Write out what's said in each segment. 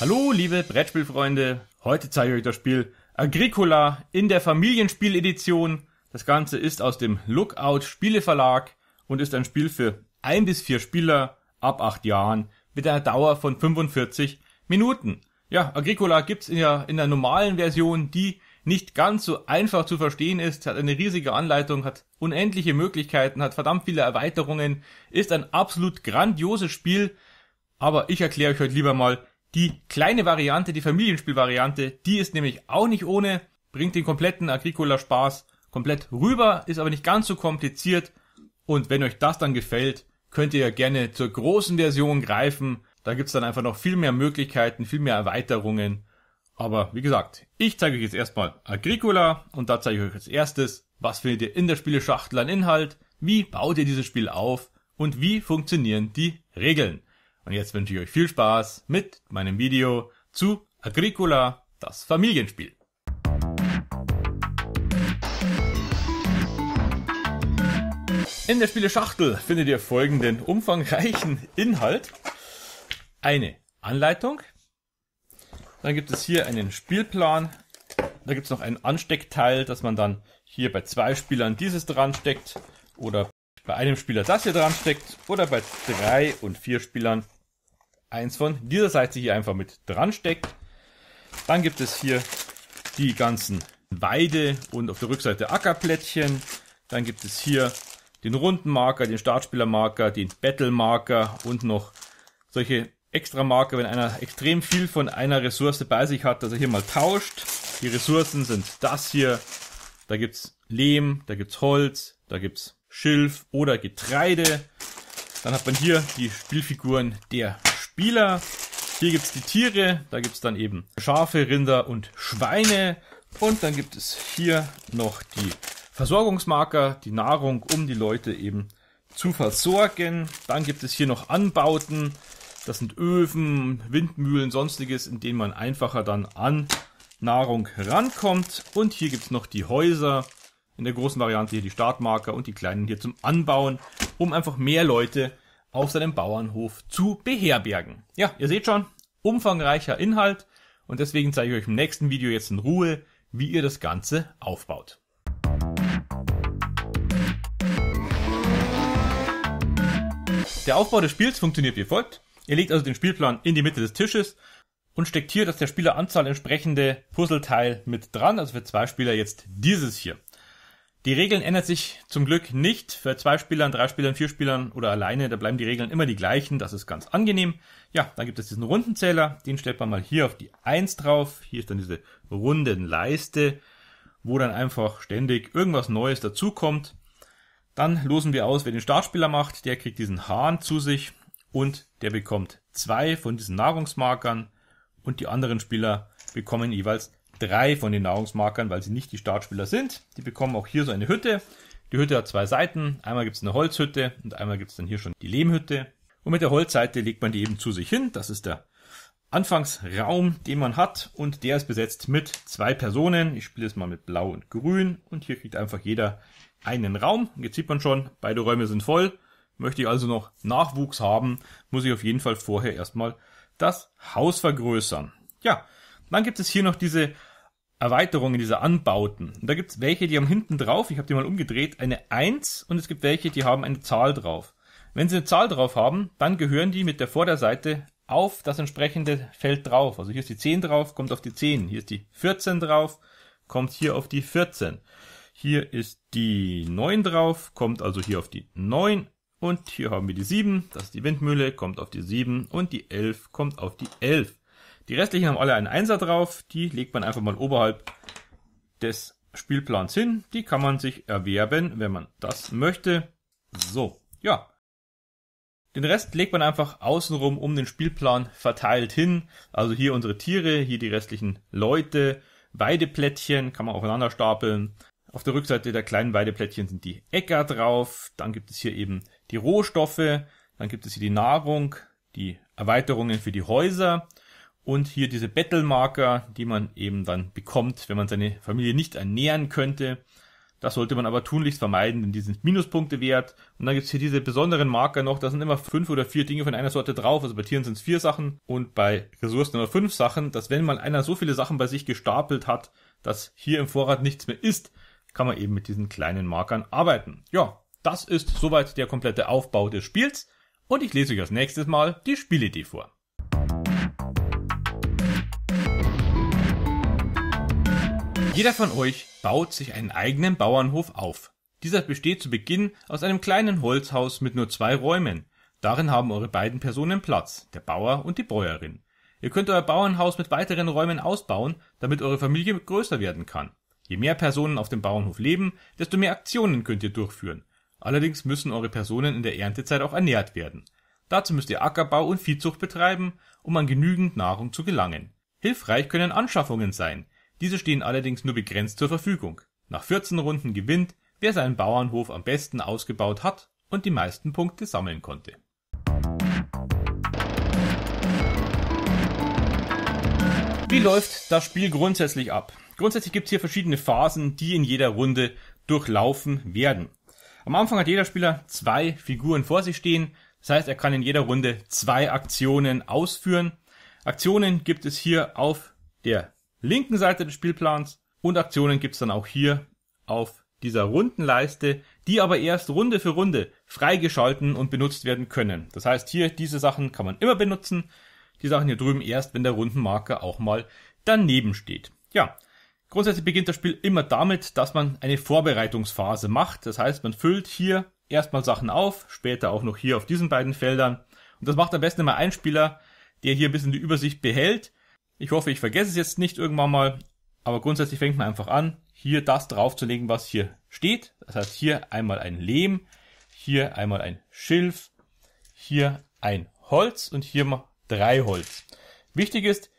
Hallo, liebe Brettspielfreunde. Heute zeige ich euch das Spiel Agricola in der Familienspieledition. Das Ganze ist aus dem Lookout Spieleverlag und ist ein Spiel für ein bis vier Spieler ab acht Jahren mit einer Dauer von 45 Minuten. Ja, Agricola gibt's in der, in der normalen Version, die nicht ganz so einfach zu verstehen ist, hat eine riesige Anleitung, hat unendliche Möglichkeiten, hat verdammt viele Erweiterungen, ist ein absolut grandioses Spiel, aber ich erkläre euch heute lieber mal die kleine Variante, die Familienspielvariante, die ist nämlich auch nicht ohne, bringt den kompletten Agricola-Spaß komplett rüber, ist aber nicht ganz so kompliziert und wenn euch das dann gefällt, könnt ihr gerne zur großen Version greifen, da gibt's dann einfach noch viel mehr Möglichkeiten, viel mehr Erweiterungen aber wie gesagt, ich zeige euch jetzt erstmal Agricola und da zeige ich euch als erstes, was findet ihr in der Spieleschachtel an Inhalt, wie baut ihr dieses Spiel auf und wie funktionieren die Regeln. Und jetzt wünsche ich euch viel Spaß mit meinem Video zu Agricola, das Familienspiel. In der Spieleschachtel findet ihr folgenden umfangreichen Inhalt. Eine Anleitung, dann gibt es hier einen Spielplan. Da gibt es noch einen Ansteckteil, dass man dann hier bei zwei Spielern dieses dran steckt oder bei einem Spieler das hier dran steckt oder bei drei und vier Spielern eins von dieser Seite hier einfach mit dran steckt. Dann gibt es hier die ganzen Weide und auf der Rückseite Ackerplättchen. Dann gibt es hier den Rundenmarker, den Startspielermarker, den Battlemarker und noch solche extra Marker, wenn einer extrem viel von einer Ressource bei sich hat, dass er hier mal tauscht. Die Ressourcen sind das hier. Da gibt's Lehm, da gibt's Holz, da gibt's Schilf oder Getreide. Dann hat man hier die Spielfiguren der Spieler. Hier gibt's die Tiere, da gibt's dann eben Schafe, Rinder und Schweine. Und dann gibt es hier noch die Versorgungsmarker, die Nahrung, um die Leute eben zu versorgen. Dann gibt es hier noch Anbauten. Das sind Öfen, Windmühlen, sonstiges, in denen man einfacher dann an Nahrung rankommt. Und hier gibt's noch die Häuser. In der großen Variante hier die Startmarker und die kleinen hier zum Anbauen, um einfach mehr Leute auf seinem Bauernhof zu beherbergen. Ja, ihr seht schon, umfangreicher Inhalt und deswegen zeige ich euch im nächsten Video jetzt in Ruhe, wie ihr das Ganze aufbaut. Der Aufbau des Spiels funktioniert wie folgt. Er legt also den Spielplan in die Mitte des Tisches und steckt hier das der Spieleranzahl entsprechende Puzzleteil mit dran, also für zwei Spieler jetzt dieses hier. Die Regeln ändern sich zum Glück nicht für zwei Spielern, drei Spielern, vier Spielern oder alleine, da bleiben die Regeln immer die gleichen, das ist ganz angenehm. Ja, dann gibt es diesen Rundenzähler, den stellt man mal hier auf die 1 drauf, hier ist dann diese Rundenleiste, wo dann einfach ständig irgendwas Neues dazukommt. Dann losen wir aus, wer den Startspieler macht, der kriegt diesen Hahn zu sich, und der bekommt zwei von diesen Nahrungsmarkern und die anderen Spieler bekommen jeweils drei von den Nahrungsmarkern, weil sie nicht die Startspieler sind. Die bekommen auch hier so eine Hütte. Die Hütte hat zwei Seiten. Einmal gibt's eine Holzhütte und einmal gibt's dann hier schon die Lehmhütte. Und mit der Holzseite legt man die eben zu sich hin. Das ist der Anfangsraum, den man hat. Und der ist besetzt mit zwei Personen. Ich spiele es mal mit Blau und Grün. Und hier kriegt einfach jeder einen Raum. jetzt sieht man schon, beide Räume sind voll. Möchte ich also noch Nachwuchs haben, muss ich auf jeden Fall vorher erstmal das Haus vergrößern. Ja, dann gibt es hier noch diese Erweiterungen, diese Anbauten. Und da gibt es welche, die haben hinten drauf, ich habe die mal umgedreht, eine 1 und es gibt welche, die haben eine Zahl drauf. Wenn sie eine Zahl drauf haben, dann gehören die mit der Vorderseite auf das entsprechende Feld drauf. Also hier ist die 10 drauf, kommt auf die 10. Hier ist die 14 drauf, kommt hier auf die 14. Hier ist die 9 drauf, kommt also hier auf die 9. Und hier haben wir die 7, das ist die Windmühle, kommt auf die 7 und die 11 kommt auf die 11. Die restlichen haben alle einen Einser drauf, die legt man einfach mal oberhalb des Spielplans hin. Die kann man sich erwerben, wenn man das möchte. So, ja. Den Rest legt man einfach außenrum um den Spielplan verteilt hin. Also hier unsere Tiere, hier die restlichen Leute, Weideplättchen kann man aufeinander stapeln. Auf der Rückseite der kleinen Weideplättchen sind die Äcker drauf. Dann gibt es hier eben die Rohstoffe, dann gibt es hier die Nahrung, die Erweiterungen für die Häuser und hier diese Battlemarker, die man eben dann bekommt, wenn man seine Familie nicht ernähren könnte. Das sollte man aber tunlichst vermeiden, denn die sind Minuspunkte wert. Und dann gibt es hier diese besonderen Marker noch, da sind immer fünf oder vier Dinge von einer Sorte drauf. Also bei Tieren sind es vier Sachen und bei Ressourcen immer fünf Sachen, dass wenn mal einer so viele Sachen bei sich gestapelt hat, dass hier im Vorrat nichts mehr ist, kann man eben mit diesen kleinen Markern arbeiten. Ja, das ist soweit der komplette Aufbau des Spiels und ich lese euch als nächstes Mal die Spielidee vor. Jeder von euch baut sich einen eigenen Bauernhof auf. Dieser besteht zu Beginn aus einem kleinen Holzhaus mit nur zwei Räumen. Darin haben eure beiden Personen Platz, der Bauer und die Bäuerin. Ihr könnt euer Bauernhaus mit weiteren Räumen ausbauen, damit eure Familie größer werden kann. Je mehr Personen auf dem Bauernhof leben, desto mehr Aktionen könnt ihr durchführen. Allerdings müssen eure Personen in der Erntezeit auch ernährt werden. Dazu müsst ihr Ackerbau und Viehzucht betreiben, um an genügend Nahrung zu gelangen. Hilfreich können Anschaffungen sein. Diese stehen allerdings nur begrenzt zur Verfügung. Nach 14 Runden gewinnt, wer seinen Bauernhof am besten ausgebaut hat und die meisten Punkte sammeln konnte. Wie läuft das Spiel grundsätzlich ab? Grundsätzlich gibt es hier verschiedene Phasen, die in jeder Runde durchlaufen werden. Am Anfang hat jeder Spieler zwei Figuren vor sich stehen. Das heißt, er kann in jeder Runde zwei Aktionen ausführen. Aktionen gibt es hier auf der linken Seite des Spielplans und Aktionen gibt es dann auch hier auf dieser Rundenleiste, die aber erst Runde für Runde freigeschalten und benutzt werden können. Das heißt, hier diese Sachen kann man immer benutzen, die Sachen hier drüben erst, wenn der Rundenmarker auch mal daneben steht. Ja, Grundsätzlich beginnt das Spiel immer damit, dass man eine Vorbereitungsphase macht. Das heißt, man füllt hier erstmal Sachen auf, später auch noch hier auf diesen beiden Feldern. Und das macht am besten immer ein Spieler, der hier ein bisschen die Übersicht behält. Ich hoffe, ich vergesse es jetzt nicht irgendwann mal. Aber grundsätzlich fängt man einfach an, hier das draufzulegen, was hier steht. Das heißt, hier einmal ein Lehm, hier einmal ein Schilf, hier ein Holz und hier mal drei Holz. Wichtig ist,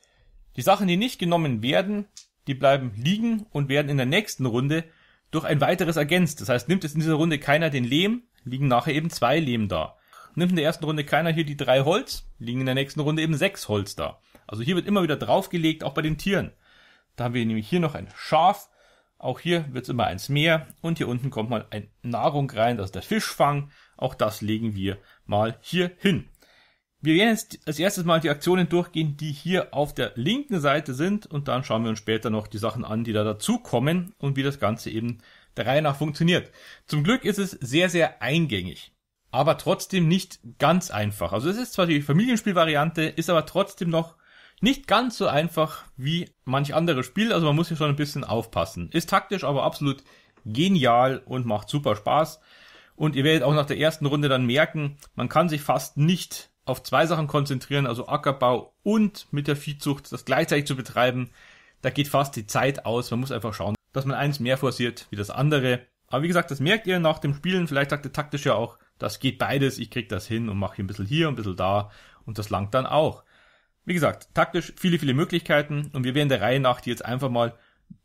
die Sachen, die nicht genommen werden, die bleiben liegen und werden in der nächsten Runde durch ein weiteres ergänzt. Das heißt, nimmt es in dieser Runde keiner den Lehm, liegen nachher eben zwei Lehm da. Nimmt in der ersten Runde keiner hier die drei Holz, liegen in der nächsten Runde eben sechs Holz da. Also hier wird immer wieder draufgelegt, auch bei den Tieren. Da haben wir nämlich hier noch ein Schaf, auch hier wird's immer eins mehr und hier unten kommt mal ein Nahrung rein, das ist der Fischfang. Auch das legen wir mal hier hin. Wir werden jetzt als erstes mal die Aktionen durchgehen, die hier auf der linken Seite sind und dann schauen wir uns später noch die Sachen an, die da dazukommen und wie das Ganze eben der Reihe nach funktioniert. Zum Glück ist es sehr, sehr eingängig, aber trotzdem nicht ganz einfach. Also es ist zwar die Familienspielvariante, ist aber trotzdem noch nicht ganz so einfach wie manch anderes Spiel, also man muss hier schon ein bisschen aufpassen. Ist taktisch aber absolut genial und macht super Spaß. Und ihr werdet auch nach der ersten Runde dann merken, man kann sich fast nicht auf zwei Sachen konzentrieren, also Ackerbau und mit der Viehzucht, das gleichzeitig zu betreiben, da geht fast die Zeit aus. Man muss einfach schauen, dass man eins mehr forciert wie das andere. Aber wie gesagt, das merkt ihr nach dem Spielen. Vielleicht sagt ihr taktisch ja auch, das geht beides, ich krieg das hin und mache ein bisschen hier, ein bisschen da und das langt dann auch. Wie gesagt, taktisch viele, viele Möglichkeiten und wir werden der Reihe nach die jetzt einfach mal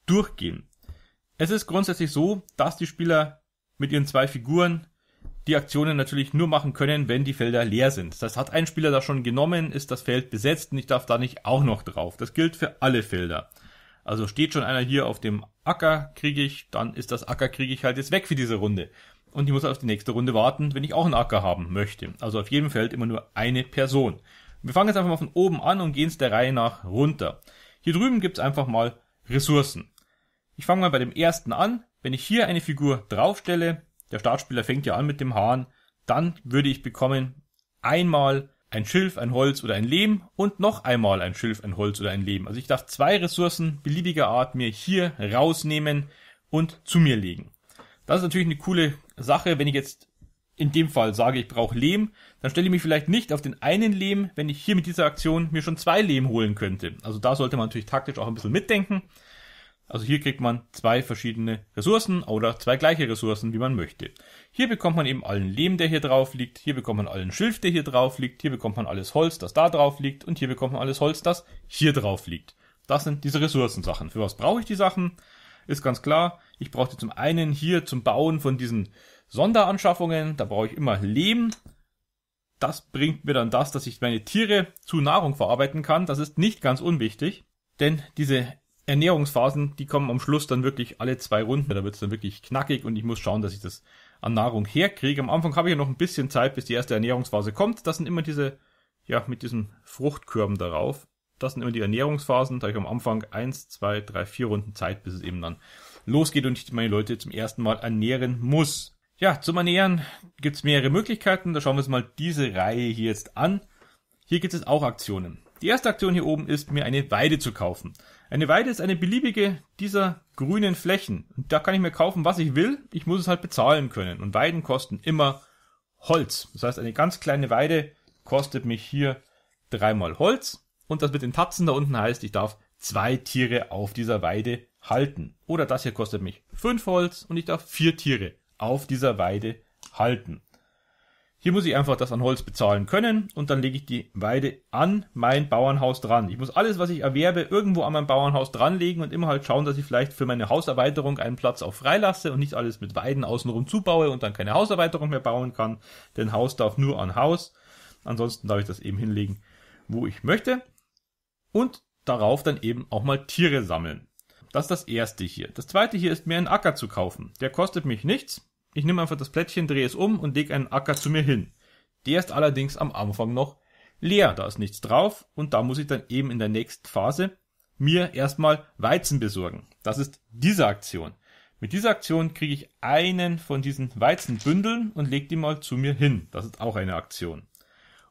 durchgehen. Es ist grundsätzlich so, dass die Spieler mit ihren zwei Figuren die Aktionen natürlich nur machen können, wenn die Felder leer sind. Das hat ein Spieler da schon genommen, ist das Feld besetzt und ich darf da nicht auch noch drauf. Das gilt für alle Felder. Also steht schon einer hier auf dem Acker, kriege ich, dann ist das Acker, kriege ich halt jetzt weg für diese Runde. Und ich muss auf die nächste Runde warten, wenn ich auch einen Acker haben möchte. Also auf jedem Feld immer nur eine Person. Wir fangen jetzt einfach mal von oben an und gehen es der Reihe nach runter. Hier drüben gibt's einfach mal Ressourcen. Ich fange mal bei dem ersten an. Wenn ich hier eine Figur draufstelle, der Startspieler fängt ja an mit dem Hahn. Dann würde ich bekommen einmal ein Schilf, ein Holz oder ein Lehm und noch einmal ein Schilf, ein Holz oder ein Lehm. Also ich darf zwei Ressourcen beliebiger Art mir hier rausnehmen und zu mir legen. Das ist natürlich eine coole Sache, wenn ich jetzt in dem Fall sage, ich brauche Lehm, dann stelle ich mich vielleicht nicht auf den einen Lehm, wenn ich hier mit dieser Aktion mir schon zwei Lehm holen könnte. Also da sollte man natürlich taktisch auch ein bisschen mitdenken. Also hier kriegt man zwei verschiedene Ressourcen oder zwei gleiche Ressourcen, wie man möchte. Hier bekommt man eben allen Lehm, der hier drauf liegt, hier bekommt man allen Schilf, der hier drauf liegt, hier bekommt man alles Holz, das da drauf liegt und hier bekommt man alles Holz, das hier drauf liegt. Das sind diese Ressourcensachen. Für was brauche ich die Sachen? Ist ganz klar, ich brauche die zum einen hier zum Bauen von diesen Sonderanschaffungen, da brauche ich immer Lehm, das bringt mir dann das, dass ich meine Tiere zu Nahrung verarbeiten kann. Das ist nicht ganz unwichtig, denn diese Ernährungsphasen, die kommen am Schluss dann wirklich alle zwei Runden. Da wird's dann wirklich knackig und ich muss schauen, dass ich das an Nahrung herkriege. Am Anfang habe ich ja noch ein bisschen Zeit, bis die erste Ernährungsphase kommt. Das sind immer diese, ja, mit diesem Fruchtkörben darauf. Das sind immer die Ernährungsphasen. Da habe ich am Anfang eins, zwei, drei, vier Runden Zeit, bis es eben dann losgeht und ich meine Leute zum ersten Mal ernähren muss. Ja, zum Ernähren gibt's mehrere Möglichkeiten. Da schauen wir uns mal diese Reihe hier jetzt an. Hier gibt es auch Aktionen. Die erste Aktion hier oben ist, mir eine Weide zu kaufen. Eine Weide ist eine beliebige dieser grünen Flächen. Und da kann ich mir kaufen, was ich will. Ich muss es halt bezahlen können. Und Weiden kosten immer Holz. Das heißt, eine ganz kleine Weide kostet mich hier dreimal Holz. Und das mit den Tatzen da unten heißt, ich darf zwei Tiere auf dieser Weide halten. Oder das hier kostet mich fünf Holz und ich darf vier Tiere auf dieser Weide halten. Hier muss ich einfach das an Holz bezahlen können und dann lege ich die Weide an mein Bauernhaus dran. Ich muss alles, was ich erwerbe, irgendwo an mein Bauernhaus dranlegen und immer halt schauen, dass ich vielleicht für meine Hauserweiterung einen Platz auch freilasse und nicht alles mit Weiden außenrum zubaue und dann keine Hauserweiterung mehr bauen kann. Denn Haus darf nur an Haus. Ansonsten darf ich das eben hinlegen, wo ich möchte. Und darauf dann eben auch mal Tiere sammeln. Das ist das erste hier. Das zweite hier ist mir einen Acker zu kaufen. Der kostet mich nichts. Ich nehme einfach das Plättchen, drehe es um und lege einen Acker zu mir hin. Der ist allerdings am Anfang noch leer, da ist nichts drauf und da muss ich dann eben in der nächsten Phase mir erstmal Weizen besorgen. Das ist diese Aktion. Mit dieser Aktion kriege ich einen von diesen Weizenbündeln und lege die mal zu mir hin. Das ist auch eine Aktion.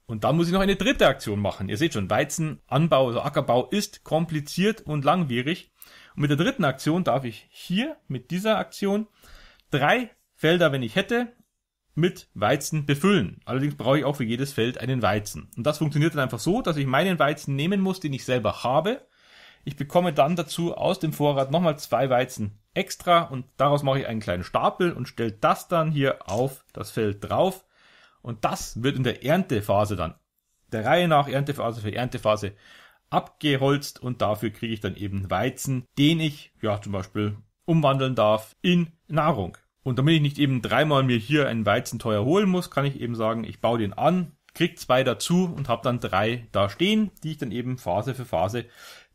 Und dann muss ich noch eine dritte Aktion machen. Ihr seht schon, Weizenanbau oder also Ackerbau ist kompliziert und langwierig. Und mit der dritten Aktion darf ich hier mit dieser Aktion drei Felder, wenn ich hätte, mit Weizen befüllen. Allerdings brauche ich auch für jedes Feld einen Weizen. Und das funktioniert dann einfach so, dass ich meinen Weizen nehmen muss, den ich selber habe. Ich bekomme dann dazu aus dem Vorrat nochmal zwei Weizen extra und daraus mache ich einen kleinen Stapel und stelle das dann hier auf das Feld drauf. Und das wird in der Erntephase dann der Reihe nach Erntephase für Erntephase abgeholzt und dafür kriege ich dann eben Weizen, den ich ja zum Beispiel umwandeln darf in Nahrung. Und damit ich nicht eben dreimal mir hier einen Weizen teuer holen muss, kann ich eben sagen, ich baue den an, krieg zwei dazu und habe dann drei da stehen, die ich dann eben Phase für Phase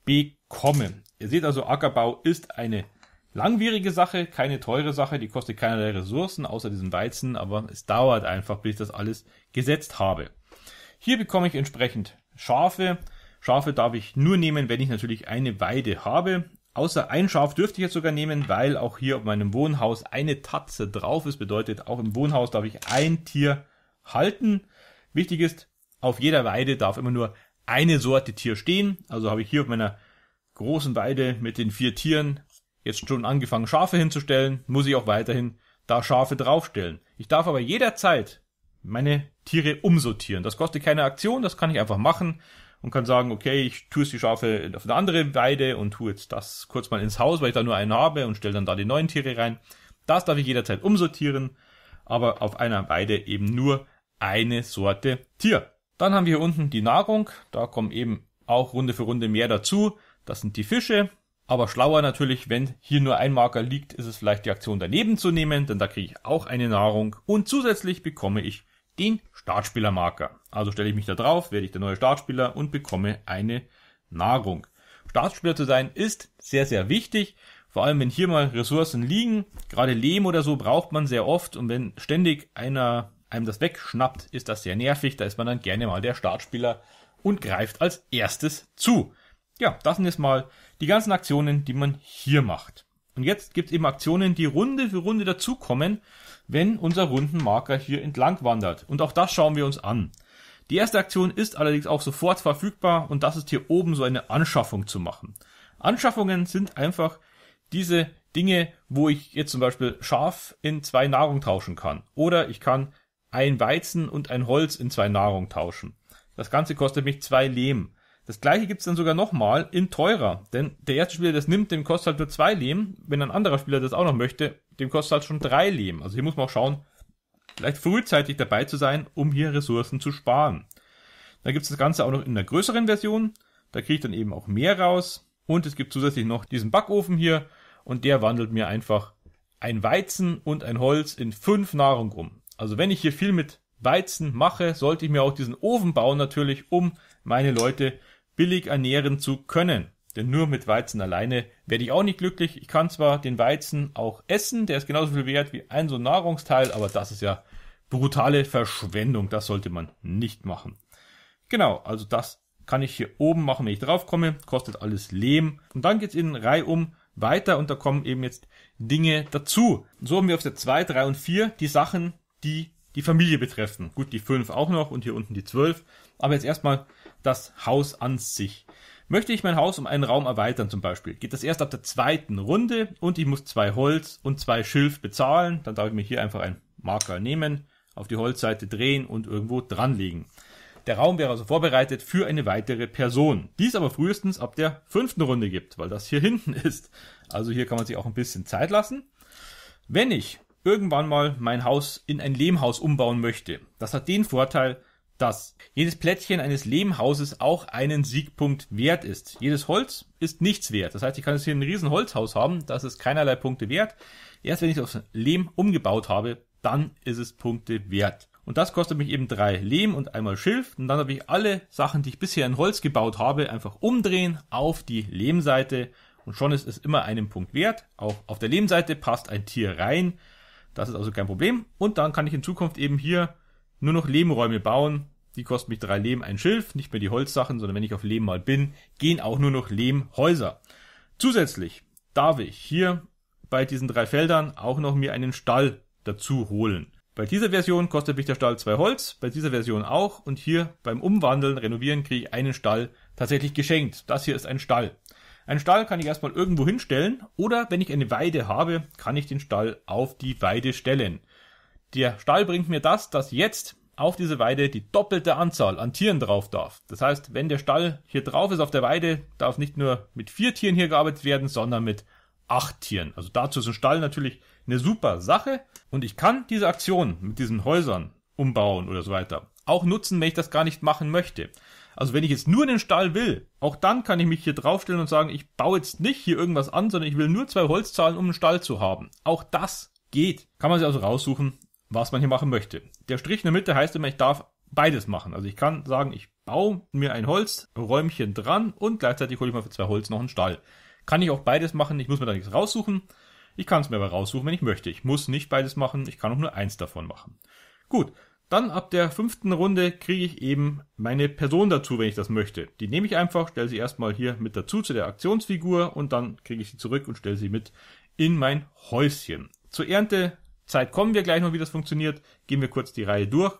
bekomme. Ihr seht also, Ackerbau ist eine langwierige Sache, keine teure Sache, die kostet keinerlei Ressourcen außer diesem Weizen, aber es dauert einfach, bis ich das alles gesetzt habe. Hier bekomme ich entsprechend Schafe. Schafe darf ich nur nehmen, wenn ich natürlich eine Weide habe. Außer ein Schaf dürfte ich jetzt sogar nehmen, weil auch hier auf meinem Wohnhaus eine Tatze drauf ist. Bedeutet, auch im Wohnhaus darf ich ein Tier halten. Wichtig ist, auf jeder Weide darf immer nur eine Sorte Tier stehen. Also habe ich hier auf meiner großen Weide mit den vier Tieren jetzt schon angefangen, Schafe hinzustellen. Muss ich auch weiterhin da Schafe draufstellen. Ich darf aber jederzeit meine Tiere umsortieren. Das kostet keine Aktion, das kann ich einfach machen und kann sagen, okay, ich tue die Schafe auf eine andere Weide und tue jetzt das kurz mal ins Haus, weil ich da nur einen habe und stelle dann da die neuen Tiere rein. Das darf ich jederzeit umsortieren, aber auf einer Weide eben nur eine Sorte Tier. Dann haben wir hier unten die Nahrung, da kommen eben auch Runde für Runde mehr dazu. Das sind die Fische, aber schlauer natürlich, wenn hier nur ein Marker liegt, ist es vielleicht die Aktion daneben zu nehmen, denn da kriege ich auch eine Nahrung und zusätzlich bekomme ich den Startspielermarker. Also stelle ich mich da drauf, werde ich der neue Startspieler und bekomme eine Nahrung. Startspieler zu sein ist sehr, sehr wichtig. Vor allem, wenn hier mal Ressourcen liegen, gerade Lehm oder so braucht man sehr oft und wenn ständig einer einem das wegschnappt, ist das sehr nervig. Da ist man dann gerne mal der Startspieler und greift als erstes zu. Ja, das sind jetzt mal die ganzen Aktionen, die man hier macht. Und jetzt gibt es eben Aktionen, die Runde für Runde dazukommen wenn unser Rundenmarker hier entlang wandert. Und auch das schauen wir uns an. Die erste Aktion ist allerdings auch sofort verfügbar und das ist hier oben so eine Anschaffung zu machen. Anschaffungen sind einfach diese Dinge, wo ich jetzt zum Beispiel Schaf in zwei Nahrung tauschen kann. Oder ich kann ein Weizen und ein Holz in zwei Nahrung tauschen. Das Ganze kostet mich zwei Lehm. Das gleiche gibt's dann sogar nochmal in teurer, denn der erste Spieler, der das nimmt, dem kostet halt nur zwei Lehm. Wenn ein anderer Spieler das auch noch möchte, dem kostet halt schon drei Leben. Also hier muss man auch schauen, vielleicht frühzeitig dabei zu sein, um hier Ressourcen zu sparen. Da gibt's das Ganze auch noch in einer größeren Version. Da kriege ich dann eben auch mehr raus. Und es gibt zusätzlich noch diesen Backofen hier. Und der wandelt mir einfach ein Weizen und ein Holz in fünf Nahrung um. Also wenn ich hier viel mit Weizen mache, sollte ich mir auch diesen Ofen bauen natürlich, um meine Leute billig ernähren zu können. Denn nur mit Weizen alleine werde ich auch nicht glücklich. Ich kann zwar den Weizen auch essen, der ist genauso viel wert wie ein so Nahrungsteil, aber das ist ja brutale Verschwendung. Das sollte man nicht machen. Genau, also das kann ich hier oben machen, wenn ich draufkomme. Kostet alles Lehm. Und dann geht's in Reihe um weiter und da kommen eben jetzt Dinge dazu. So haben wir auf der 2, 3 und 4 die Sachen, die die Familie betreffen. Gut, die 5 auch noch und hier unten die 12. Aber jetzt erstmal das Haus an sich. Möchte ich mein Haus um einen Raum erweitern zum Beispiel, geht das erst ab der zweiten Runde und ich muss zwei Holz und zwei Schilf bezahlen. Dann darf ich mir hier einfach einen Marker nehmen, auf die Holzseite drehen und irgendwo dranlegen. Der Raum wäre also vorbereitet für eine weitere Person, die es aber frühestens ab der fünften Runde gibt, weil das hier hinten ist. Also hier kann man sich auch ein bisschen Zeit lassen. Wenn ich irgendwann mal mein Haus in ein Lehmhaus umbauen möchte, das hat den Vorteil, dass jedes Plättchen eines Lehmhauses auch einen Siegpunkt wert ist. Jedes Holz ist nichts wert. Das heißt, ich kann jetzt hier ein riesen Holzhaus haben, das ist keinerlei Punkte wert. Erst wenn ich es auf Lehm umgebaut habe, dann ist es Punkte wert. Und das kostet mich eben drei Lehm und einmal Schilf. Und dann habe ich alle Sachen, die ich bisher in Holz gebaut habe, einfach umdrehen auf die Lehmseite. Und schon ist es immer einen Punkt wert. Auch auf der Lehmseite passt ein Tier rein. Das ist also kein Problem. Und dann kann ich in Zukunft eben hier nur noch Lehmräume bauen. Die kosten mich drei Lehm, ein Schilf, nicht mehr die Holzsachen, sondern wenn ich auf Lehm mal bin, gehen auch nur noch Lehmhäuser. Zusätzlich darf ich hier bei diesen drei Feldern auch noch mir einen Stall dazu holen. Bei dieser Version kostet mich der Stall zwei Holz, bei dieser Version auch und hier beim Umwandeln, Renovieren kriege ich einen Stall tatsächlich geschenkt. Das hier ist ein Stall. Ein Stall kann ich erstmal irgendwo hinstellen oder wenn ich eine Weide habe, kann ich den Stall auf die Weide stellen. Der Stall bringt mir das, dass jetzt auf diese Weide die doppelte Anzahl an Tieren drauf darf. Das heißt, wenn der Stall hier drauf ist auf der Weide, darf nicht nur mit vier Tieren hier gearbeitet werden, sondern mit acht Tieren. Also dazu ist ein Stall natürlich eine super Sache und ich kann diese Aktion mit diesen Häusern umbauen oder so weiter auch nutzen, wenn ich das gar nicht machen möchte. Also wenn ich jetzt nur den Stall will, auch dann kann ich mich hier draufstellen und sagen, ich baue jetzt nicht hier irgendwas an, sondern ich will nur zwei Holzzahlen, um einen Stall zu haben. Auch das geht. Kann man sich also raussuchen was man hier machen möchte. Der Strich in der Mitte heißt immer, ich darf beides machen. Also ich kann sagen, ich baue mir ein Holzräumchen dran und gleichzeitig hole ich mir für zwei Holz noch einen Stall. Kann ich auch beides machen, ich muss mir da nichts raussuchen. Ich kann es mir aber raussuchen, wenn ich möchte. Ich muss nicht beides machen, ich kann auch nur eins davon machen. Gut, dann ab der fünften Runde kriege ich eben meine Person dazu, wenn ich das möchte. Die nehme ich einfach, stelle sie erstmal hier mit dazu zu der Aktionsfigur und dann kriege ich sie zurück und stelle sie mit in mein Häuschen. Zur Ernte Zeit kommen wir gleich noch, wie das funktioniert. Gehen wir kurz die Reihe durch.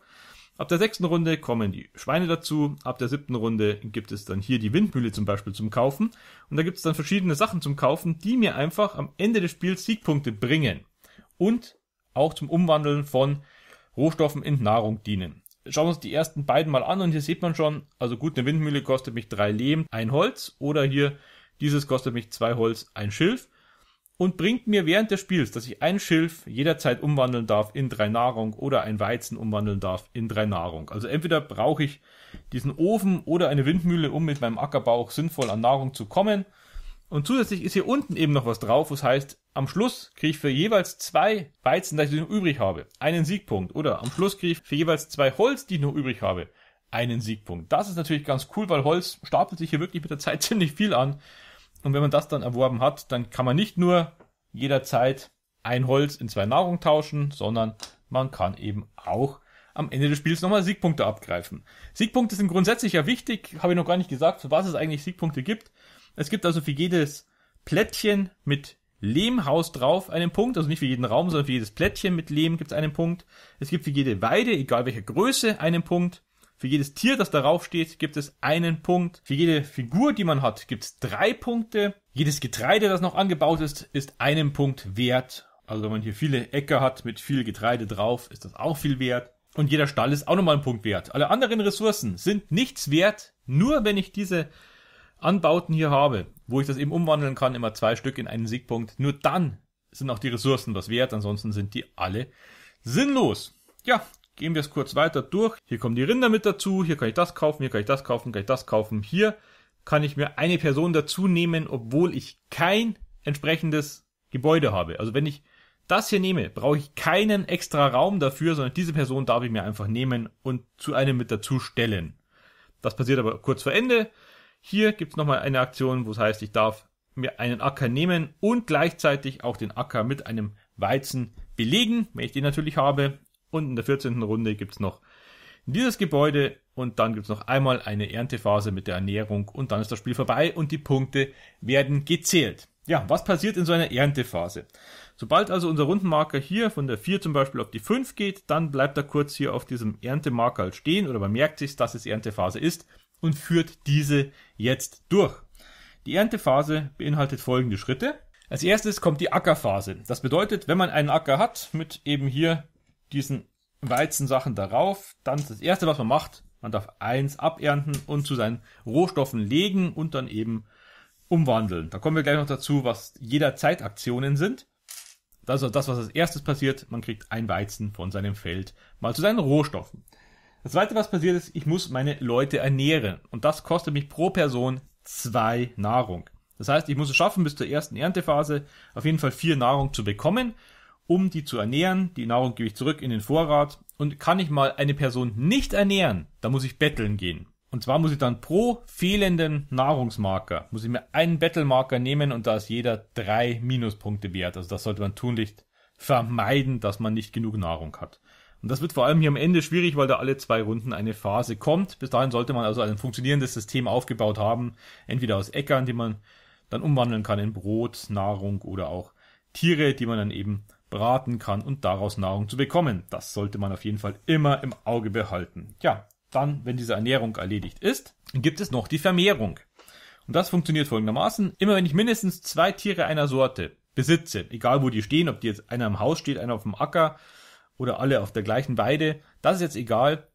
Ab der sechsten Runde kommen die Schweine dazu. Ab der siebten Runde gibt es dann hier die Windmühle zum Beispiel zum Kaufen. Und da gibt es dann verschiedene Sachen zum Kaufen, die mir einfach am Ende des Spiels Siegpunkte bringen. Und auch zum Umwandeln von Rohstoffen in Nahrung dienen. Schauen wir uns die ersten beiden mal an und hier sieht man schon, also gut, eine Windmühle kostet mich drei Lehm, ein Holz oder hier dieses kostet mich zwei Holz, ein Schilf und bringt mir während des Spiels, dass ich ein Schilf jederzeit umwandeln darf in drei Nahrung oder ein Weizen umwandeln darf in drei Nahrung. Also entweder brauche ich diesen Ofen oder eine Windmühle, um mit meinem Ackerbauch sinnvoll an Nahrung zu kommen. Und zusätzlich ist hier unten eben noch was drauf, was heißt, am Schluss kriege ich für jeweils zwei Weizen, die ich noch übrig habe, einen Siegpunkt. Oder am Schluss kriege ich für jeweils zwei Holz, die ich noch übrig habe, einen Siegpunkt. Das ist natürlich ganz cool, weil Holz stapelt sich hier wirklich mit der Zeit ziemlich viel an. Und wenn man das dann erworben hat, dann kann man nicht nur jederzeit ein Holz in zwei Nahrung tauschen, sondern man kann eben auch am Ende des Spiels nochmal Siegpunkte abgreifen. Siegpunkte sind grundsätzlich ja wichtig, habe ich noch gar nicht gesagt, für was es eigentlich Siegpunkte gibt. Es gibt also für jedes Plättchen mit Lehmhaus drauf einen Punkt, also nicht für jeden Raum, sondern für jedes Plättchen mit Lehm gibt es einen Punkt. Es gibt für jede Weide, egal welcher Größe, einen Punkt. Für jedes Tier, das darauf steht, gibt es einen Punkt. Für jede Figur, die man hat, gibt es drei Punkte. Jedes Getreide, das noch angebaut ist, ist einen Punkt wert. Also wenn man hier viele Äcker hat mit viel Getreide drauf, ist das auch viel wert. Und jeder Stall ist auch nochmal ein Punkt wert. Alle anderen Ressourcen sind nichts wert, nur wenn ich diese Anbauten hier habe, wo ich das eben umwandeln kann, immer zwei Stück in einen Siegpunkt. Nur dann sind auch die Ressourcen was wert, ansonsten sind die alle sinnlos. Ja, Gehen wir es kurz weiter durch. Hier kommen die Rinder mit dazu. Hier kann ich das kaufen. Hier kann ich das kaufen. Kann ich das kaufen. Hier kann ich mir eine Person dazu nehmen, obwohl ich kein entsprechendes Gebäude habe. Also wenn ich das hier nehme, brauche ich keinen extra Raum dafür, sondern diese Person darf ich mir einfach nehmen und zu einem mit dazu stellen. Das passiert aber kurz vor Ende. Hier gibt es nochmal eine Aktion, wo es heißt, ich darf mir einen Acker nehmen und gleichzeitig auch den Acker mit einem Weizen belegen, wenn ich den natürlich habe. Und in der 14. Runde gibt's noch dieses Gebäude und dann gibt's noch einmal eine Erntephase mit der Ernährung und dann ist das Spiel vorbei und die Punkte werden gezählt. Ja, was passiert in so einer Erntephase? Sobald also unser Rundenmarker hier von der 4 zum Beispiel auf die 5 geht, dann bleibt er kurz hier auf diesem Erntemarker halt stehen oder man merkt sich, dass es Erntephase ist und führt diese jetzt durch. Die Erntephase beinhaltet folgende Schritte. Als erstes kommt die Ackerphase. Das bedeutet, wenn man einen Acker hat mit eben hier diesen Weizensachen darauf. Dann das erste, was man macht, man darf eins abernten und zu seinen Rohstoffen legen und dann eben umwandeln. Da kommen wir gleich noch dazu, was jederzeit Aktionen sind. Das ist also das, was als erstes passiert. Man kriegt ein Weizen von seinem Feld mal zu seinen Rohstoffen. Das zweite, was passiert ist, ich muss meine Leute ernähren. Und das kostet mich pro Person zwei Nahrung. Das heißt, ich muss es schaffen, bis zur ersten Erntephase auf jeden Fall vier Nahrung zu bekommen um die zu ernähren. Die Nahrung gebe ich zurück in den Vorrat. Und kann ich mal eine Person nicht ernähren, dann muss ich betteln gehen. Und zwar muss ich dann pro fehlenden Nahrungsmarker, muss ich mir einen Bettelmarker nehmen und da ist jeder drei Minuspunkte wert. Also das sollte man tunlichst vermeiden, dass man nicht genug Nahrung hat. Und das wird vor allem hier am Ende schwierig, weil da alle zwei Runden eine Phase kommt. Bis dahin sollte man also ein funktionierendes System aufgebaut haben. Entweder aus Äckern, die man dann umwandeln kann in Brot, Nahrung oder auch Tiere, die man dann eben braten kann und daraus Nahrung zu bekommen. Das sollte man auf jeden Fall immer im Auge behalten. Ja, dann, wenn diese Ernährung erledigt ist, gibt es noch die Vermehrung. Und das funktioniert folgendermaßen. Immer wenn ich mindestens zwei Tiere einer Sorte besitze, egal wo die stehen, ob die jetzt einer im Haus steht, einer auf dem Acker oder alle auf der gleichen Weide, das ist jetzt egal.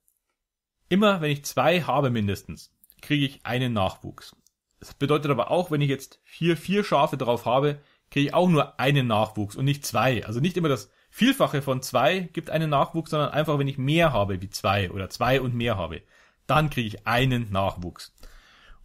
Immer wenn ich zwei habe mindestens, kriege ich einen Nachwuchs. Das bedeutet aber auch, wenn ich jetzt hier vier Schafe drauf habe, kriege ich auch nur einen Nachwuchs und nicht zwei. Also nicht immer das Vielfache von zwei gibt einen Nachwuchs, sondern einfach, wenn ich mehr habe wie zwei oder zwei und mehr habe, dann kriege ich einen Nachwuchs.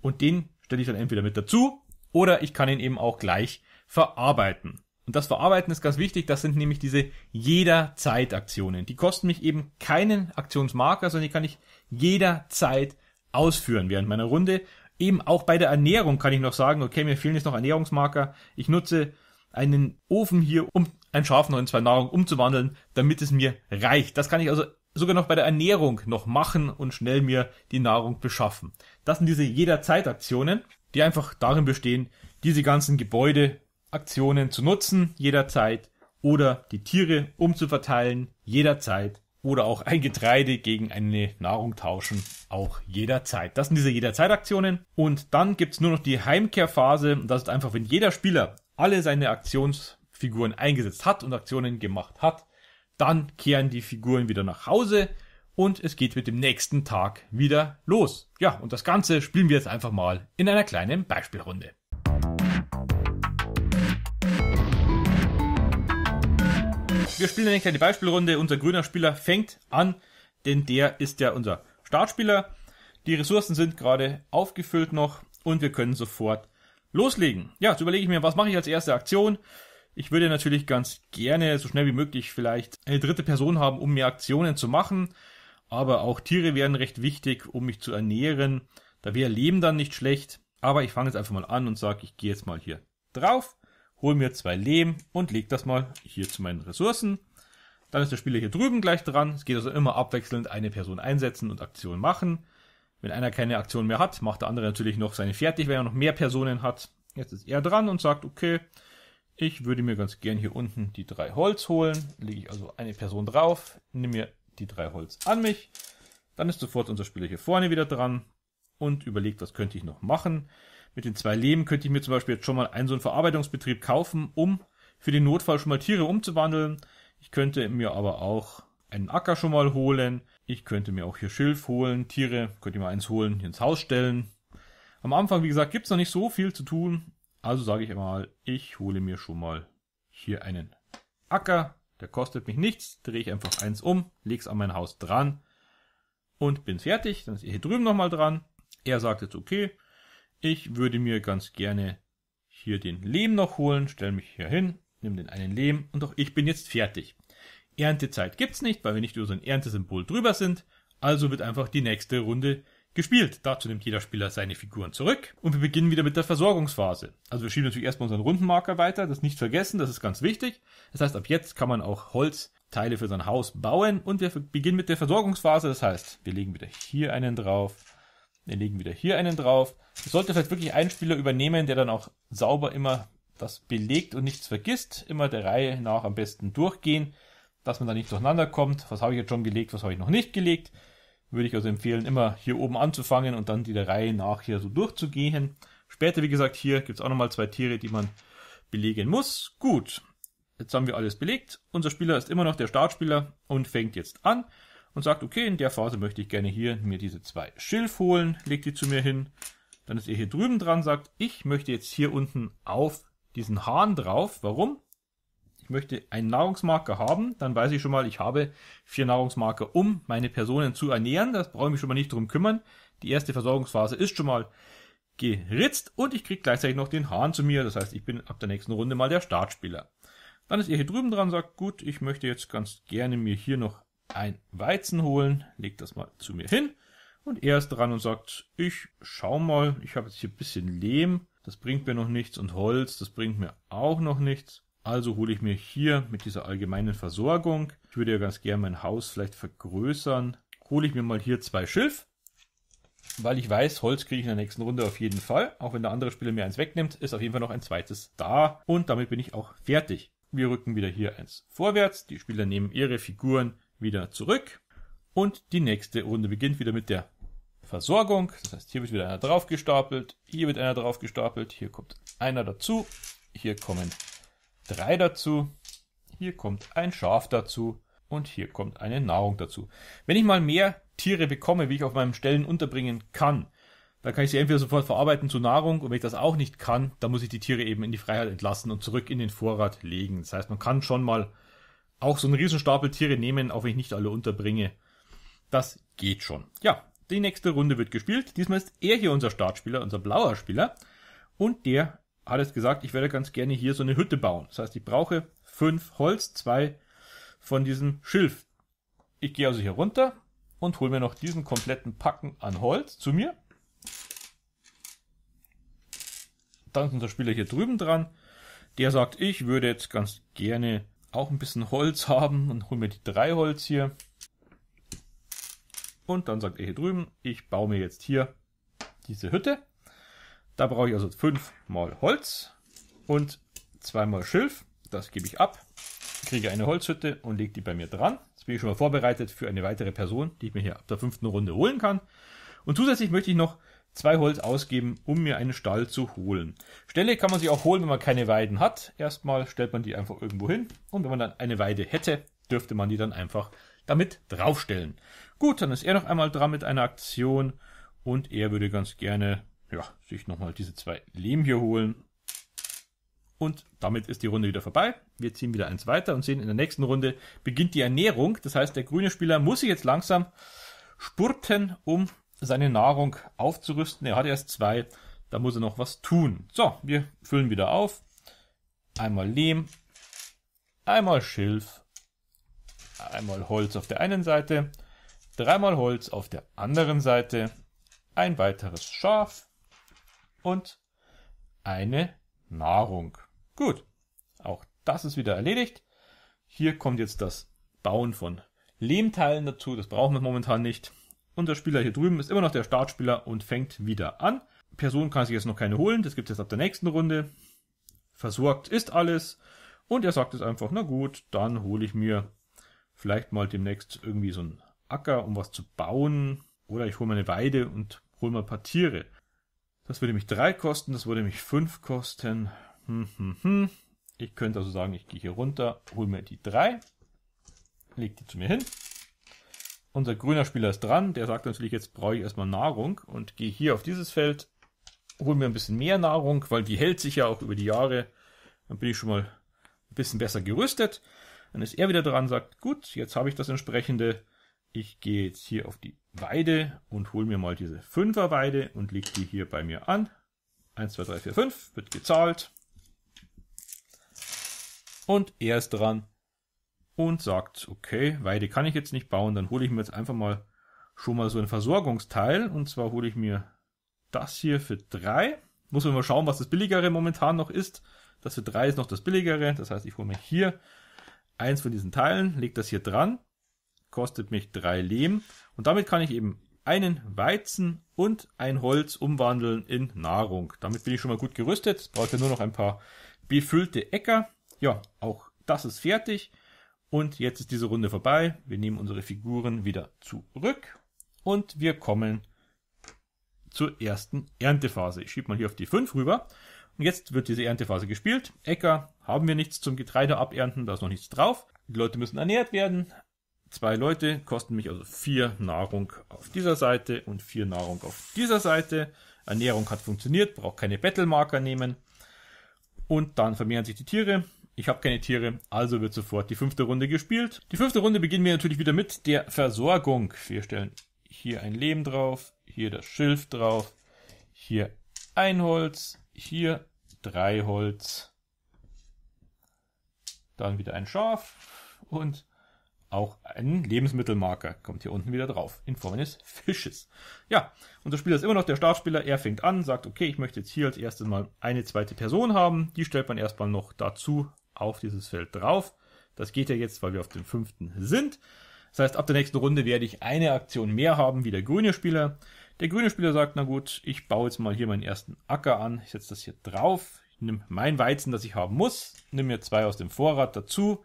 Und den stelle ich dann entweder mit dazu oder ich kann ihn eben auch gleich verarbeiten. Und das Verarbeiten ist ganz wichtig, das sind nämlich diese Jederzeit-Aktionen. Die kosten mich eben keinen Aktionsmarker, sondern die kann ich jederzeit ausführen während meiner Runde eben auch bei der Ernährung kann ich noch sagen, okay, mir fehlen jetzt noch Ernährungsmarker. Ich nutze einen Ofen hier, um ein Schaf noch in zwei Nahrung umzuwandeln, damit es mir reicht. Das kann ich also sogar noch bei der Ernährung noch machen und schnell mir die Nahrung beschaffen. Das sind diese Jederzeit-Aktionen, die einfach darin bestehen, diese ganzen Gebäude-Aktionen zu nutzen, jederzeit, oder die Tiere umzuverteilen, jederzeit oder auch ein Getreide gegen eine Nahrung tauschen, auch jederzeit. Das sind diese Jederzeit-Aktionen. Und dann gibt's nur noch die Heimkehrphase. Das ist einfach, wenn jeder Spieler alle seine Aktionsfiguren eingesetzt hat und Aktionen gemacht hat, dann kehren die Figuren wieder nach Hause und es geht mit dem nächsten Tag wieder los. Ja, und das Ganze spielen wir jetzt einfach mal in einer kleinen Beispielrunde. wir spielen eine kleine Beispielrunde. Unser grüner Spieler fängt an, denn der ist ja unser Startspieler. Die Ressourcen sind gerade aufgefüllt noch und wir können sofort loslegen. Ja, jetzt überlege ich mir, was mache ich als erste Aktion? Ich würde natürlich ganz gerne so schnell wie möglich vielleicht eine dritte Person haben, um mehr Aktionen zu machen. Aber auch Tiere wären recht wichtig, um mich zu ernähren. Da wäre Leben dann nicht schlecht. Aber ich fange jetzt einfach mal an und sage, ich gehe jetzt mal hier drauf hole mir zwei Lehm und leg das mal hier zu meinen Ressourcen. Dann ist der Spieler hier drüben gleich dran. Es geht also immer abwechselnd eine Person einsetzen und Aktion machen. Wenn einer keine Aktion mehr hat, macht der andere natürlich noch seine fertig, wenn er noch mehr Personen hat. Jetzt ist er dran und sagt, okay, ich würde mir ganz gern hier unten die drei Holz holen. Lege ich also eine Person drauf, nehme mir die drei Holz an mich. Dann ist sofort unser Spieler hier vorne wieder dran und überlegt, was könnte ich noch machen. Mit den zwei Leben könnte ich mir zum Beispiel jetzt schon mal einen so einen Verarbeitungsbetrieb kaufen, um für den Notfall schon mal Tiere umzuwandeln. Ich könnte mir aber auch einen Acker schon mal holen. Ich könnte mir auch hier Schilf holen, Tiere, könnte ich mal eins holen, hier ins Haus stellen. Am Anfang, wie gesagt, gibt es noch nicht so viel zu tun. Also sage ich mal, ich hole mir schon mal hier einen Acker. Der kostet mich nichts. Drehe ich einfach eins um, leg's an mein Haus dran und bin fertig. Dann ist er hier drüben nochmal dran. Er sagt jetzt, okay, ich würde mir ganz gerne hier den Lehm noch holen, stelle mich hier hin, nehme den einen Lehm und auch ich bin jetzt fertig. Erntezeit gibt's nicht, weil wir nicht über so ein Erntesymbol drüber sind, also wird einfach die nächste Runde gespielt. Dazu nimmt jeder Spieler seine Figuren zurück und wir beginnen wieder mit der Versorgungsphase. Also wir schieben natürlich erstmal unseren Rundenmarker weiter, das nicht vergessen, das ist ganz wichtig. Das heißt, ab jetzt kann man auch Holzteile für sein Haus bauen und wir beginnen mit der Versorgungsphase, das heißt, wir legen wieder hier einen drauf, wir legen wieder hier einen drauf. Es sollte vielleicht wirklich einen Spieler übernehmen, der dann auch sauber immer das belegt und nichts vergisst. Immer der Reihe nach am besten durchgehen, dass man da nicht durcheinander kommt. Was habe ich jetzt schon gelegt, was habe ich noch nicht gelegt. Würde ich also empfehlen, immer hier oben anzufangen und dann die der Reihe nach hier so durchzugehen. Später, wie gesagt, hier gibt es auch nochmal zwei Tiere, die man belegen muss. Gut, jetzt haben wir alles belegt. Unser Spieler ist immer noch der Startspieler und fängt jetzt an und sagt, okay, in der Phase möchte ich gerne hier mir diese zwei Schilf holen, legt die zu mir hin. Dann ist ihr hier drüben dran, sagt, ich möchte jetzt hier unten auf diesen Hahn drauf. Warum? Ich möchte einen Nahrungsmarker haben, dann weiß ich schon mal, ich habe vier Nahrungsmarker, um meine Personen zu ernähren. Das brauche ich mich schon mal nicht drum kümmern. Die erste Versorgungsphase ist schon mal geritzt und ich kriege gleichzeitig noch den Hahn zu mir. Das heißt, ich bin ab der nächsten Runde mal der Startspieler. Dann ist ihr hier drüben dran, sagt, gut, ich möchte jetzt ganz gerne mir hier noch ein Weizen holen, legt das mal zu mir hin und er ist dran und sagt, ich schau mal, ich habe jetzt hier ein bisschen Lehm, das bringt mir noch nichts und Holz, das bringt mir auch noch nichts. Also hole ich mir hier mit dieser allgemeinen Versorgung, ich würde ja ganz gerne mein Haus vielleicht vergrößern, hole ich mir mal hier zwei Schilf, weil ich weiß, Holz kriege ich in der nächsten Runde auf jeden Fall. Auch wenn der andere Spieler mir eins wegnimmt, ist auf jeden Fall noch ein zweites da und damit bin ich auch fertig. Wir rücken wieder hier eins vorwärts, die Spieler nehmen ihre Figuren wieder zurück. Und die nächste Runde beginnt wieder mit der Versorgung. Das heißt, hier wird wieder einer drauf gestapelt, hier wird einer drauf gestapelt, hier kommt einer dazu, hier kommen drei dazu, hier kommt ein Schaf dazu und hier kommt eine Nahrung dazu. Wenn ich mal mehr Tiere bekomme, wie ich auf meinem Stellen unterbringen kann, dann kann ich sie entweder sofort verarbeiten zu Nahrung und wenn ich das auch nicht kann, dann muss ich die Tiere eben in die Freiheit entlassen und zurück in den Vorrat legen. Das heißt, man kann schon mal auch so einen Riesenstapel Tiere nehmen, auch wenn ich nicht alle unterbringe. Das geht schon. Ja, die nächste Runde wird gespielt. Diesmal ist er hier unser Startspieler, unser blauer Spieler. Und der hat jetzt gesagt, ich werde ganz gerne hier so eine Hütte bauen. Das heißt, ich brauche fünf Holz, zwei von diesem Schilf. Ich gehe also hier runter und hole mir noch diesen kompletten Packen an Holz zu mir. Dann ist unser Spieler hier drüben dran. Der sagt, ich würde jetzt ganz gerne auch ein bisschen Holz haben und hol mir die drei Holz hier. Und dann sagt er hier drüben, ich baue mir jetzt hier diese Hütte. Da brauche ich also fünfmal Holz und zweimal Schilf. Das gebe ich ab, kriege eine Holzhütte und lege die bei mir dran. Jetzt bin ich schon mal vorbereitet für eine weitere Person, die ich mir hier ab der fünften Runde holen kann. Und zusätzlich möchte ich noch zwei Holz ausgeben, um mir einen Stall zu holen. Ställe kann man sich auch holen, wenn man keine Weiden hat. Erstmal stellt man die einfach irgendwo hin und wenn man dann eine Weide hätte, dürfte man die dann einfach damit draufstellen. Gut, dann ist er noch einmal dran mit einer Aktion und er würde ganz gerne ja, sich nochmal diese zwei Lehm hier holen. Und damit ist die Runde wieder vorbei. Wir ziehen wieder eins weiter und sehen, in der nächsten Runde beginnt die Ernährung. Das heißt, der grüne Spieler muss sich jetzt langsam spurten, um seine Nahrung aufzurüsten. Er hat erst zwei, da muss er noch was tun. So, wir füllen wieder auf. Einmal Lehm, einmal Schilf, einmal Holz auf der einen Seite, dreimal Holz auf der anderen Seite, ein weiteres Schaf und eine Nahrung. Gut, auch das ist wieder erledigt. Hier kommt jetzt das Bauen von Lehmteilen dazu. Das brauchen wir momentan nicht. Unser Spieler hier drüben ist immer noch der Startspieler und fängt wieder an. Person kann sich jetzt noch keine holen, das gibt es jetzt ab der nächsten Runde. Versorgt ist alles. Und er sagt jetzt einfach, na gut, dann hole ich mir vielleicht mal demnächst irgendwie so einen Acker, um was zu bauen. Oder ich hole mir eine Weide und hole mir ein paar Tiere. Das würde mich drei kosten, das würde mich fünf kosten. Hm, hm, hm. Ich könnte also sagen, ich gehe hier runter, hole mir die drei, leg die zu mir hin unser grüner Spieler ist dran, der sagt natürlich, jetzt brauche ich erstmal Nahrung und gehe hier auf dieses Feld, hole mir ein bisschen mehr Nahrung, weil die hält sich ja auch über die Jahre. Dann bin ich schon mal ein bisschen besser gerüstet. Dann ist er wieder dran, sagt, gut, jetzt habe ich das entsprechende. Ich gehe jetzt hier auf die Weide und hole mir mal diese Fünferweide und leg die hier bei mir an. 1, 2, 3, 4, 5 wird gezahlt. Und er ist dran und sagt, okay, Weide kann ich jetzt nicht bauen, dann hole ich mir jetzt einfach mal schon mal so ein Versorgungsteil. Und zwar hole ich mir das hier für drei. Muss man mal schauen, was das billigere momentan noch ist. Das für drei ist noch das billigere. Das heißt, ich hole mir hier eins von diesen Teilen, lege das hier dran, kostet mich drei Lehm. Und damit kann ich eben einen Weizen und ein Holz umwandeln in Nahrung. Damit bin ich schon mal gut gerüstet. Brauche ja nur noch ein paar befüllte Äcker. Ja, auch das ist fertig. Und jetzt ist diese Runde vorbei. Wir nehmen unsere Figuren wieder zurück und wir kommen zur ersten Erntephase. Ich schiebe mal hier auf die 5 rüber. Und jetzt wird diese Erntephase gespielt. Äcker haben wir nichts zum Getreide abernten, da ist noch nichts drauf. Die Leute müssen ernährt werden. Zwei Leute kosten mich also vier Nahrung auf dieser Seite und vier Nahrung auf dieser Seite. Ernährung hat funktioniert, braucht keine Battlemarker nehmen. Und dann vermehren sich die Tiere. Ich habe keine Tiere, also wird sofort die fünfte Runde gespielt. Die fünfte Runde beginnen wir natürlich wieder mit der Versorgung. Wir stellen hier ein Lehm drauf, hier das Schilf drauf, hier ein Holz, hier drei Holz, dann wieder ein Schaf und auch ein Lebensmittelmarker kommt hier unten wieder drauf, in Form eines Fisches. Ja, unser Spieler ist immer noch der Startspieler, er fängt an, sagt, okay, ich möchte jetzt hier als erstes mal eine zweite Person haben, die stellt man erstmal noch dazu auf dieses Feld drauf. Das geht ja jetzt, weil wir auf dem fünften sind. Das heißt, ab der nächsten Runde werde ich eine Aktion mehr haben wie der grüne Spieler. Der grüne Spieler sagt, na gut, ich baue jetzt mal hier meinen ersten Acker an. Ich setze das hier drauf. Ich nehme mein Weizen, das ich haben muss. Nehme mir zwei aus dem Vorrat dazu.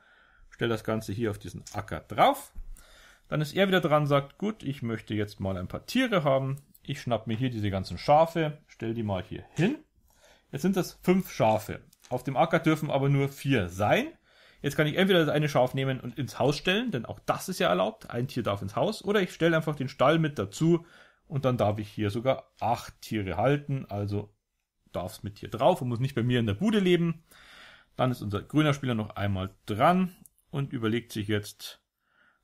Stelle das Ganze hier auf diesen Acker drauf. Dann ist er wieder dran, sagt, gut, ich möchte jetzt mal ein paar Tiere haben. Ich schnapp mir hier diese ganzen Schafe, stell die mal hier hin. Jetzt sind das fünf Schafe. Auf dem Acker dürfen aber nur vier sein. Jetzt kann ich entweder das eine Schaf nehmen und ins Haus stellen, denn auch das ist ja erlaubt. Ein Tier darf ins Haus. Oder ich stelle einfach den Stall mit dazu und dann darf ich hier sogar acht Tiere halten. Also darf es mit hier drauf und muss nicht bei mir in der Bude leben. Dann ist unser grüner Spieler noch einmal dran und überlegt sich jetzt,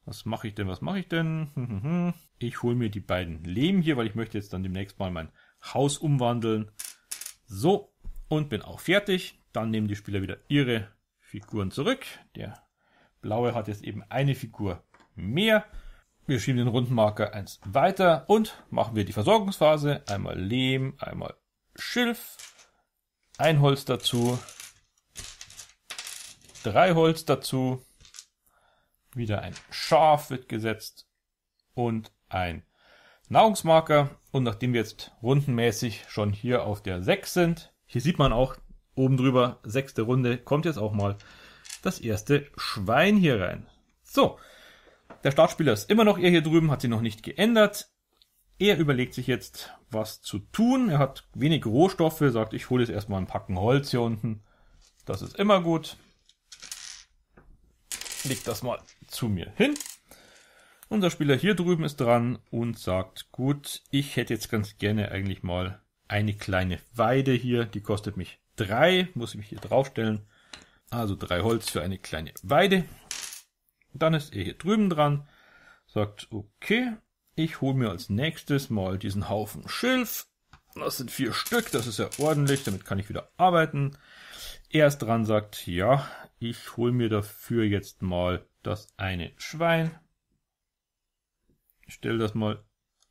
was mache ich denn, was mache ich denn? Ich hole mir die beiden Lehm hier, weil ich möchte jetzt dann demnächst mal mein Haus umwandeln. So, und bin auch fertig. Dann nehmen die Spieler wieder ihre Figuren zurück. Der blaue hat jetzt eben eine Figur mehr. Wir schieben den Rundenmarker eins weiter und machen wir die Versorgungsphase. Einmal Lehm, einmal Schilf, ein Holz dazu, drei Holz dazu, wieder ein Schaf wird gesetzt und ein Nahrungsmarker. Und nachdem wir jetzt rundenmäßig schon hier auf der 6 sind, hier sieht man auch, Oben drüber, sechste Runde, kommt jetzt auch mal das erste Schwein hier rein. So, der Startspieler ist immer noch er hier drüben, hat sich noch nicht geändert. Er überlegt sich jetzt, was zu tun. Er hat wenig Rohstoffe, sagt, ich hole jetzt erstmal ein Packen Holz hier unten. Das ist immer gut. Leg das mal zu mir hin. Unser Spieler hier drüben ist dran und sagt, gut, ich hätte jetzt ganz gerne eigentlich mal eine kleine Weide hier, die kostet mich drei, muss ich mich hier draufstellen. Also drei Holz für eine kleine Weide. Dann ist er hier drüben dran, sagt, okay, ich hole mir als nächstes mal diesen Haufen Schilf. Das sind vier Stück, das ist ja ordentlich, damit kann ich wieder arbeiten. Er ist dran, sagt, ja, ich hole mir dafür jetzt mal das eine Schwein. Ich stelle das mal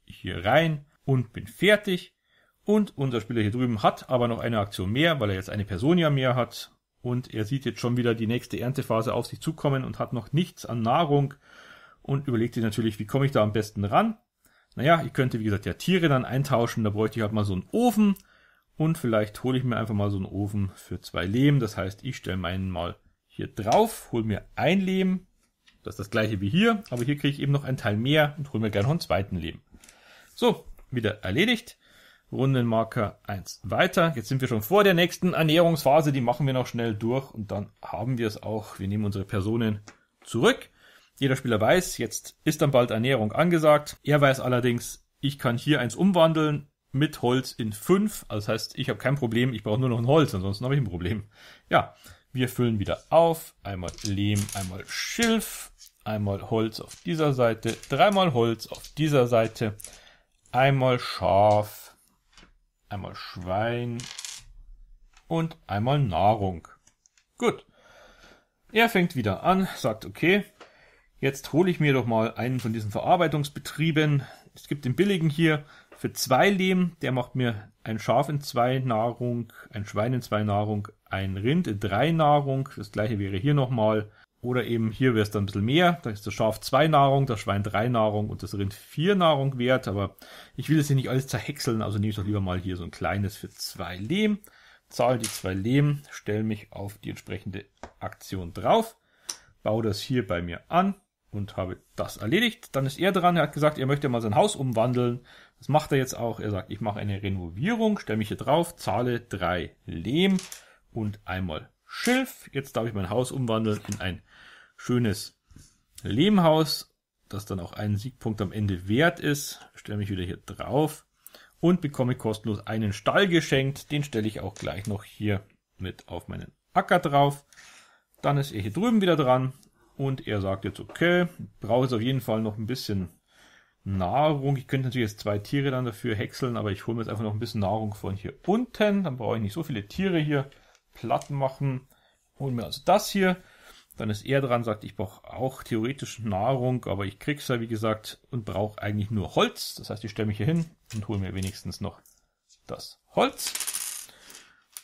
hier rein und bin fertig. Und unser Spieler hier drüben hat aber noch eine Aktion mehr, weil er jetzt eine Person ja mehr hat. Und er sieht jetzt schon wieder die nächste Erntephase auf sich zukommen und hat noch nichts an Nahrung und überlegt sich natürlich, wie komme ich da am besten ran. Naja, ich könnte, wie gesagt, ja Tiere dann eintauschen, da bräuchte ich halt mal so einen Ofen und vielleicht hole ich mir einfach mal so einen Ofen für zwei Lehm. Das heißt, ich stelle meinen mal hier drauf, hole mir ein Lehm, das ist das gleiche wie hier, aber hier kriege ich eben noch einen Teil mehr und hole mir gerne noch einen zweiten Lehm. So, wieder erledigt. Rundenmarker 1 weiter. Jetzt sind wir schon vor der nächsten Ernährungsphase, die machen wir noch schnell durch und dann haben wir es auch. Wir nehmen unsere Personen zurück. Jeder Spieler weiß, jetzt ist dann bald Ernährung angesagt. Er weiß allerdings, ich kann hier eins umwandeln mit Holz in 5. Also das heißt, ich habe kein Problem, ich brauche nur noch ein Holz, ansonsten habe ich ein Problem. Ja, wir füllen wieder auf. Einmal Lehm, einmal Schilf, einmal Holz auf dieser Seite, dreimal Holz auf dieser Seite, einmal Schaf, einmal Schwein und einmal Nahrung. Gut. Er fängt wieder an, sagt, okay, jetzt hole ich mir doch mal einen von diesen Verarbeitungsbetrieben. Es gibt den billigen hier für zwei Lehm, der macht mir ein Schaf in zwei Nahrung, ein Schwein in zwei Nahrung, ein Rind in drei Nahrung. Das gleiche wäre hier nochmal oder eben hier wäre es dann ein bisschen mehr. Da ist das Schaf zwei Nahrung, das Schwein drei Nahrung und das Rind vier Nahrung wert. Aber ich will das hier nicht alles zerhäckseln, also nehme ich doch lieber mal hier so ein kleines für zwei Lehm. Zahle die zwei Lehm, stelle mich auf die entsprechende Aktion drauf, baue das hier bei mir an und habe das erledigt. Dann ist er dran, er hat gesagt, er möchte mal sein Haus umwandeln. Das macht er jetzt auch. Er sagt, ich mache eine Renovierung, stelle mich hier drauf, zahle drei Lehm und einmal Schilf. Jetzt darf ich mein Haus umwandeln in ein schönes Lehmhaus, das dann auch einen Siegpunkt am Ende wert ist. Stelle mich wieder hier drauf und bekomme kostenlos einen Stall geschenkt. Den stelle ich auch gleich noch hier mit auf meinen Acker drauf. Dann ist er hier drüben wieder dran und er sagt jetzt, okay, brauche jetzt auf jeden Fall noch ein bisschen Nahrung. Ich könnte natürlich jetzt zwei Tiere dann dafür häckseln, aber ich hole mir jetzt einfach noch ein bisschen Nahrung von hier unten. Dann brauche ich nicht so viele Tiere hier platt machen. Hol mir also das hier. Dann ist er dran, sagt, ich brauche auch theoretisch Nahrung, aber ich krieg's ja, wie gesagt, und brauche eigentlich nur Holz. Das heißt, ich stelle mich hier hin und hole mir wenigstens noch das Holz.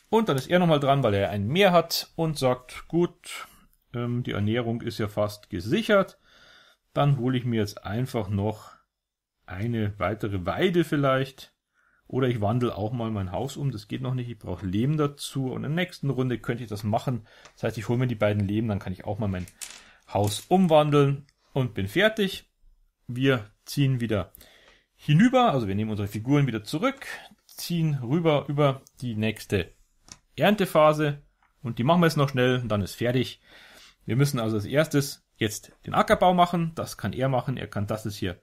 Und dann ist er nochmal dran, weil er ein Meer hat und sagt, gut, ähm, die Ernährung ist ja fast gesichert. Dann hole ich mir jetzt einfach noch eine weitere Weide vielleicht oder ich wandle auch mal mein Haus um, das geht noch nicht, ich brauche Lehm dazu. Und in der nächsten Runde könnte ich das machen. Das heißt, ich hole mir die beiden Lehm, dann kann ich auch mal mein Haus umwandeln und bin fertig. Wir ziehen wieder hinüber, also wir nehmen unsere Figuren wieder zurück, ziehen rüber über die nächste Erntephase und die machen wir jetzt noch schnell und dann ist fertig. Wir müssen also als erstes jetzt den Ackerbau machen, das kann er machen, er kann das ist hier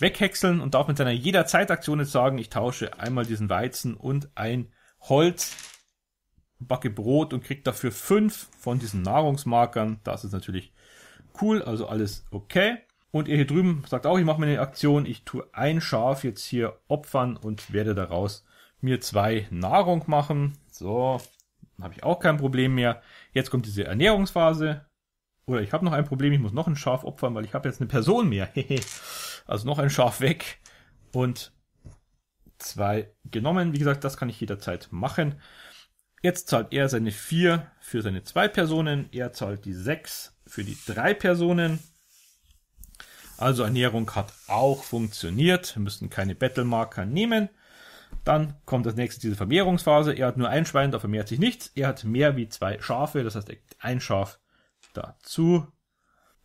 weghäckseln und darf mit seiner Jederzeitaktion jetzt sagen, ich tausche einmal diesen Weizen und ein Holz, backe Brot und krieg dafür fünf von diesen Nahrungsmarkern. Das ist natürlich cool, also alles okay. Und ihr hier drüben sagt auch, ich mache mir eine Aktion, ich tue ein Schaf jetzt hier opfern und werde daraus mir zwei Nahrung machen. So, habe ich auch kein Problem mehr. Jetzt kommt diese Ernährungsphase. Oder ich habe noch ein Problem, ich muss noch ein Schaf opfern, weil ich habe jetzt eine Person mehr. Also noch ein Schaf weg und zwei genommen. Wie gesagt, das kann ich jederzeit machen. Jetzt zahlt er seine vier für seine zwei Personen. Er zahlt die sechs für die drei Personen. Also Ernährung hat auch funktioniert. Wir müssen keine Battlemarker nehmen. Dann kommt das nächste, diese Vermehrungsphase. Er hat nur ein Schwein, da vermehrt sich nichts. Er hat mehr wie zwei Schafe, das heißt ein Schaf dazu.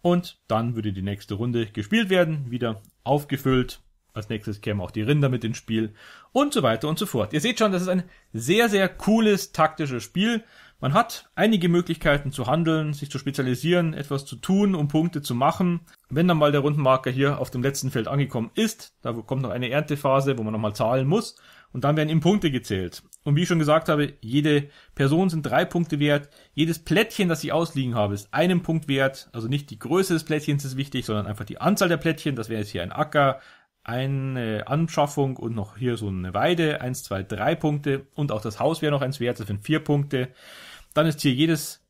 Und dann würde die nächste Runde gespielt werden. Wieder aufgefüllt. Als nächstes kämen auch die Rinder mit ins Spiel und so weiter und so fort. Ihr seht schon, das ist ein sehr, sehr cooles taktisches Spiel. Man hat einige Möglichkeiten zu handeln, sich zu spezialisieren, etwas zu tun, um Punkte zu machen. Wenn dann mal der Rundenmarker hier auf dem letzten Feld angekommen ist, da kommt noch eine Erntephase, wo man nochmal zahlen muss, und dann werden ihm Punkte gezählt. Und wie ich schon gesagt habe, jede Person sind drei Punkte wert. Jedes Plättchen, das ich ausliegen habe, ist einen Punkt wert. Also nicht die Größe des Plättchens ist wichtig, sondern einfach die Anzahl der Plättchen. Das wäre jetzt hier ein Acker, eine Anschaffung und noch hier so eine Weide. Eins, zwei, drei Punkte. Und auch das Haus wäre noch eins wert. Das sind vier Punkte. Dann ist hier jedes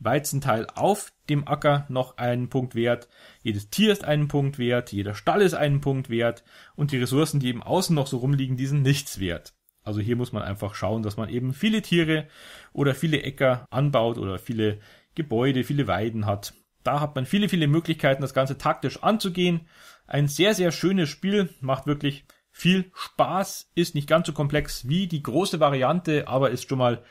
Weizenteil auf dem Acker noch einen Punkt wert, jedes Tier ist einen Punkt wert, jeder Stall ist einen Punkt wert und die Ressourcen, die eben außen noch so rumliegen, die sind nichts wert. Also hier muss man einfach schauen, dass man eben viele Tiere oder viele Äcker anbaut oder viele Gebäude, viele Weiden hat. Da hat man viele, viele Möglichkeiten, das Ganze taktisch anzugehen. Ein sehr, sehr schönes Spiel, macht wirklich viel Spaß, ist nicht ganz so komplex wie die große Variante, aber ist schon mal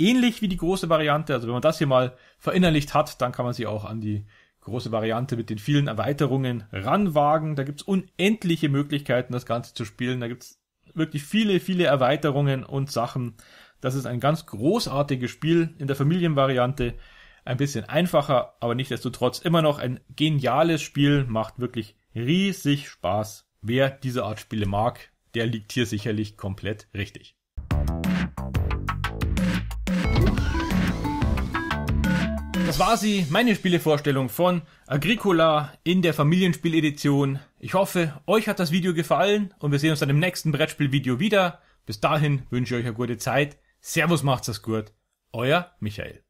ähnlich wie die große Variante. Also wenn man das hier mal verinnerlicht hat, dann kann man sie auch an die große Variante mit den vielen Erweiterungen ranwagen. Da gibt's unendliche Möglichkeiten, das Ganze zu spielen. Da gibt's wirklich viele, viele Erweiterungen und Sachen. Das ist ein ganz großartiges Spiel in der Familienvariante. Ein bisschen einfacher, aber nichtdestotrotz immer noch ein geniales Spiel. Macht wirklich riesig Spaß. Wer diese Art Spiele mag, der liegt hier sicherlich komplett richtig. Das war sie, meine Spielevorstellung von Agricola in der Familienspieledition. Ich hoffe, euch hat das Video gefallen und wir sehen uns dann im nächsten Brettspielvideo wieder. Bis dahin wünsche ich euch eine gute Zeit. Servus, macht's das gut. Euer Michael.